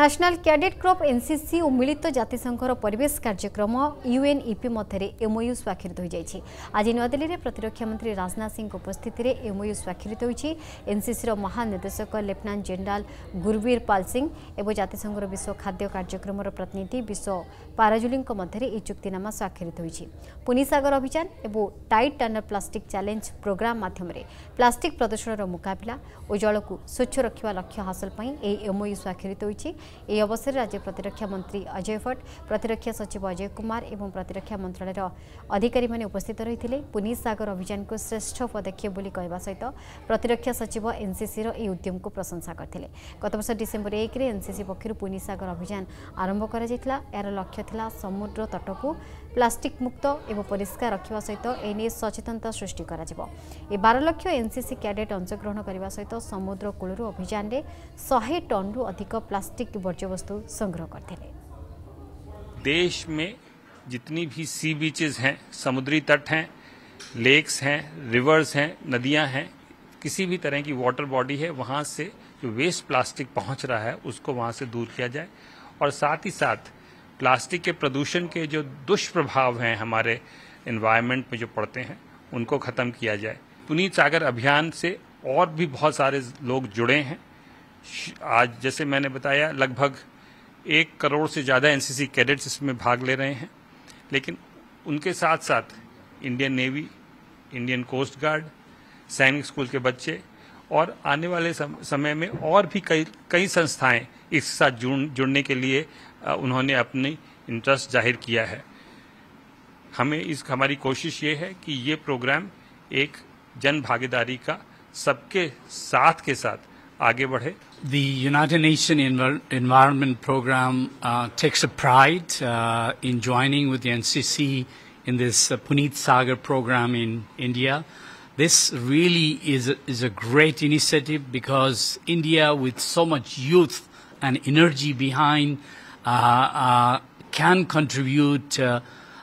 National cadet corps NCC ও মিলিত জাতিসংঘর পরিবেশ কার্যক্রম ইউএনইপি মধ্যে এমওইউ স্বাক্ষরিত হয়ে যাই আজ নয়াদিল্লিতে প্রতিরক্ষামন্ত্রী রাজনাথ সিং উপস্থিতিতে এমওইউ স্বাক্ষরিত হয়েছে এনসিসির মহানির্দেশক লেফটনাট জেনারেল গুরবীর পাল সিং এবং জাতিসংঘর বিশ্ব খাদ্য কার্যক্রমর প্রতিনিধি বিশ্ব পারাজুলি মধ্যে এই চুক্তিনামা স্বাক্ষরিত হয়েছে পুনিসাগর অভিযান এবং tide turners plastic challenge programme মাধ্যমে প্লাষ্টিক প্রদূষণের মোকাবিলা ও জলক স্বচ্ছ রক্ষা লক্ষ্য হাসল এই এমওইউ স্বাক্ষরিত হয়েছে ଏହି ଅବସରରେ ରାଜ୍ୟ ପ୍ରତିରକ୍ଷା ମନ୍ତ୍ରୀ ଅଜୟ ଭଟ୍ଟ ପ୍ରତିରକ୍ଷା ସଚିବ ଅଜୟ କୁମାର ଏବଂ ପ୍ରତିରକ୍ଷା ମନ୍ତ୍ରଣାଳୟର ଅଧିକାରୀମାନେ ଉପସ୍ଥିତ ରହିଥିଲେ ପୁନି ସାଗର ଅଭିଯାନକୁ ଶ୍ରେଷ୍ଠ ପଦକ୍ଷେପ ବୋଲି କହିବା ସହିତ ପ୍ରତିରକ୍ଷା ସଚିବ ଏନ୍ସିସିର ଏହି ଉଦ୍ୟମକୁ ପ୍ରଶଂସା କରିଥିଲେ ଗତବର୍ଷ ଡିସେମ୍ବର ଏକରେ ଏନ୍ସିସି ପକ୍ଷରୁ ପୁନି ସାଗର ଅଭିଯାନ ଆରମ୍ଭ କରାଯାଇଥିଲା ଏହାର ଲକ୍ଷ୍ୟ ଥିଲା ସମୁଦ୍ର ତଟକୁ प्लास्टिक मुक्त एवं परिष्कार रखा सहित एने सचेतनता सृष्टि हो बार लक्ष एनसीसी कैडेट अंशग्रहण करने सहित समुद्र समुद्रकूल अभियान में शहे टन रु अधिक प्लास्टिक बर्ज्यवस्तु संग्रह करते देश में जितनी भी सी बीचेस हैं समुद्री तट हैं लेक्स हैं रिवर्स हैं नदियां हैं किसी भी तरह की वाटर बॉडी है वहां से जो वेस्ट प्लास्टिक पहुंच रहा है उसको वहां से दूर किया जाए और साथ ही साथ प्लास्टिक के प्रदूषण के जो दुष्प्रभाव हैं हमारे इन्वायरमेंट में जो पड़ते हैं उनको ख़त्म किया जाए पुनीत सागर अभियान से और भी बहुत सारे लोग जुड़े हैं आज जैसे मैंने बताया लगभग एक करोड़ से ज़्यादा एनसीसी कैडेट्स इसमें भाग ले रहे हैं लेकिन उनके साथ साथ Indian navy Indian coast guard Sainik school के बच्चे और आने वाले समय में और भी कई कई संस्थाएं इसके साथ जुड़ जुड़ने के लिए उन्होंने अपनी इंटरेस्ट जाहिर किया है हमें इस हमारी कोशिश ये है कि ये प्रोग्राम एक जन भागीदारी का सबके साथ के साथ आगे बढ़े The United Nations Environment Program uh, takes a pride uh, in joining with the NCC in this uh, Puneet Sagar program in India. This really is a, is a great initiative because India, with so much youth and energy behind, uh, uh, can contribute uh,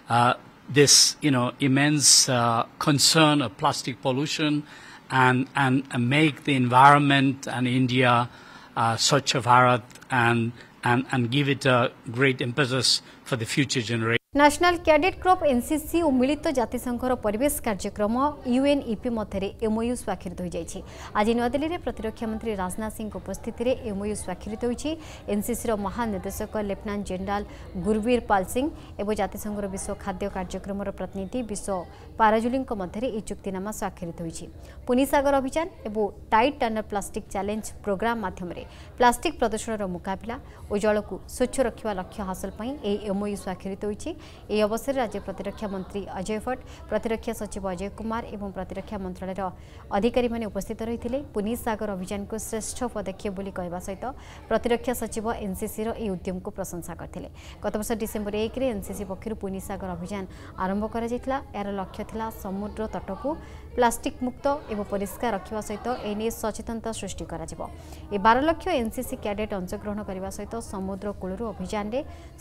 uh this, you know, immense uh, concern of plastic pollution and, and, and make the environment and India uh, a Bharat and, and, and give it a great emphasis for the future generation. National cadet corps NCC ও মিলিত জাতিসংঘর পরিবেশ কার্যক্রম UNEP মধ্যে MoU স্বাক্ষরিত হয়ে যাই আজ নূয়াদিল্লিতে প্রতিরক্ষা মন্ত্রী রাজনাথ সিং উপস্থিতি এমওইউ স্বাক্ষরিত হয়েছে এনসিসি মহানির্দেশক লেফটেনান্ট জেনারেল গুরবীর পাল সিং এবং জাতিসংঘর বিশ্ব খাদ্য কার্যক্রম প্রতিনিধি বিশ্ব পারাজুলি মধ্যে এই চুক্তিনামা স্বাক্ষরিত হয়েছে পুনি সাগর অভিযান এবং tide turners plastic challenge programme মাধ্যমে প্লাস্টিক প্রদূষণের মোকাবিলা ও জলক স্বচ্ছ রক্ষা লক্ষ্য হাসল এই এমওইউ স্বাক্ষরিত হয়েছে ଏହି ଅବସରରେ ରାଜ୍ୟ ପ୍ରତିରକ୍ଷା ମନ୍ତ୍ରୀ ଅଜୟ ଭଟ୍ଟ ପ୍ରତିରକ୍ଷା ସଚିବ ଅଜୟ କୁମାର ଏବଂ ପ୍ରତିରକ୍ଷା ମନ୍ତ୍ରଣାଳୟର ଅଧିକାରୀମାନେ ଉପସ୍ଥିତ ରହିଥିଲେ ପୁନି ସାଗର ଅଭିଯାନକୁ ଶ୍ରେଷ୍ଠ ପଦକ୍ଷେପ ବୋଲି କହିବା ସହିତ ପ୍ରତିରକ୍ଷା ସଚିବ ଏନ୍ସିସିର ଏହି ଉଦ୍ୟମକୁ ପ୍ରଶଂସା କରିଥିଲେ ଗତବର୍ଷ ଡିସେମ୍ବର ଏକରେ ଏନ୍ସିସି ପକ୍ଷରୁ ପୁନି ସାଗର ଅଭିଯାନ ଆରମ୍ଭ କରାଯାଇଥିଲା ଏହାର ଲକ୍ଷ୍ୟ ଥିଲା ସମୁଦ୍ର ତଟକୁ ପ୍ଲାଷ୍ଟିକ୍ ମୁକ୍ତ ଏବଂ ପରିଷ୍କାର ରଖିବା ସହିତ ଏନେଇ ସଚେତନତା ସୃଷ୍ଟି କରାଯିବ ଏ ବାର ଲକ୍ଷ ଏନ୍ସିସି କ୍ୟାଡେଟ୍ ଅଂଶଗ୍ରହଣ କରିବା ସହିତ ସମୁଦ୍ର କୂଳରୁ ଅଭିଯାନରେ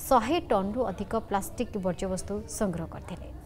ଶହେ ଟନ୍ରୁ ଅଧିକ ପ୍ଲାଷ୍ଟିକ୍ ବର୍ଜ୍ୟବସ୍ତୁ ସଂଗ୍ରହ କରିଥିଲେ